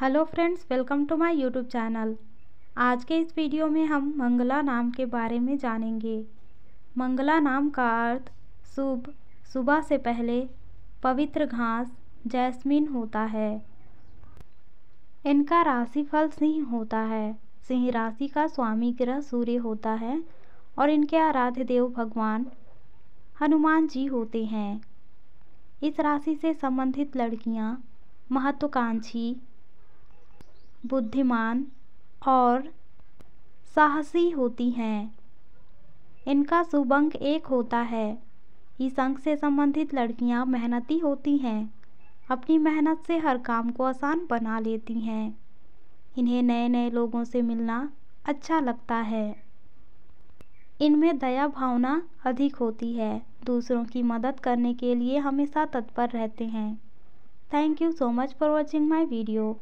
hello friends welcome to my YouTube channel आज के इस वीडियो में हम मंगला नाम के बारे में जानेंगे मंगला नाम का अर्थ शुभ सुबह से पहले पवित्र घास जैस्मिन होता है इनका राशिफल सिंह होता है सिंह राशि का स्वामी ग्रह सूर्य होता है और इनके आराध्य देव भगवान हनुमान जी होते हैं इस राशि से संबंधित लड़कियां महत्वाकांक्षी बुद्धिमान और साहसी होती हैं इनका शुभ अंक एक होता है इस अंक से संबंधित लड़कियां मेहनती होती हैं अपनी मेहनत से हर काम को आसान बना लेती हैं इन्हें नए नए लोगों से मिलना अच्छा लगता है इनमें दया भावना अधिक होती है दूसरों की मदद करने के लिए हमेशा तत्पर रहते हैं thank you so much for watching my video